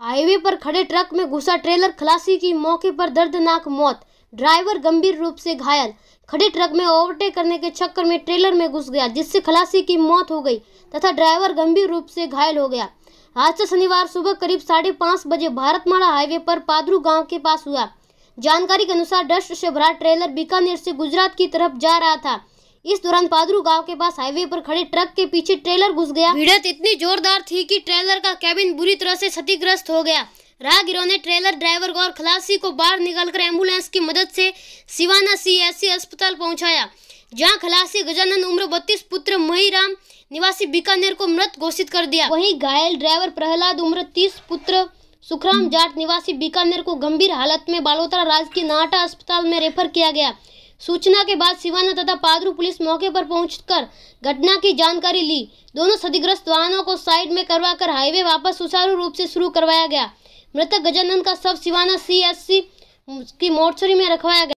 highway पर खड़े truck में घुसा ट्रेलर खलासी की मौके पर दर्दनाक मौत ड्राइवर गंभीर रूप से घायल खड़े ट्रक में ओवरटेक करने के चक्कर में ट्रेलर में घुस गया जिससे खलासी की मौत हो गई तथा ड्राइवर गंभीर रूप से घायल हो गया से शनिवार सुबह करीब साढ़े पाँच बजे भारतमाला हाईवे पर पादरू गांव के पास हुआ जानकारी के अनुसार डस्ट से भरा ट्रेलर बीकानेर से गुजरात की तरफ जा रहा था इस दौरान पादरू गांव के पास हाईवे पर खड़े ट्रक के पीछे ट्रेलर घुस गया भिड़त इतनी जोरदार थी कि ट्रेलर का कैबिन बुरी तरह से क्षतिग्रस्त हो गया राहगीरों ने ट्रेलर ड्राइवर और खलासी को बाहर निकालकर एम्बुलेंस की मदद से सिवाना सीएससी अस्पताल पहुंचाया जहां खलासी गजानंद उम्र बत्तीस पुत्र महीराम निवासी बीकानेर को मृत घोषित कर दिया वहीं घायल ड्राइवर प्रहलाद उम्र तीस पुत्र सुखराम जाट निवासी बीकानेर को गंभीर हालत में बालोतरा राजकीय नाहटा अस्पताल में रेफर किया गया सूचना के बाद सिवाना तथा पादरू पुलिस मौके पर पहुंचकर घटना की जानकारी ली दोनों क्षतिग्रस्त वाहनों को साइड में करवाकर हाईवे वापस सुचारू रूप से शुरू करवाया गया मृतक गजानंद का शव सिवाना सी की मोर्चरी में रखवाया गया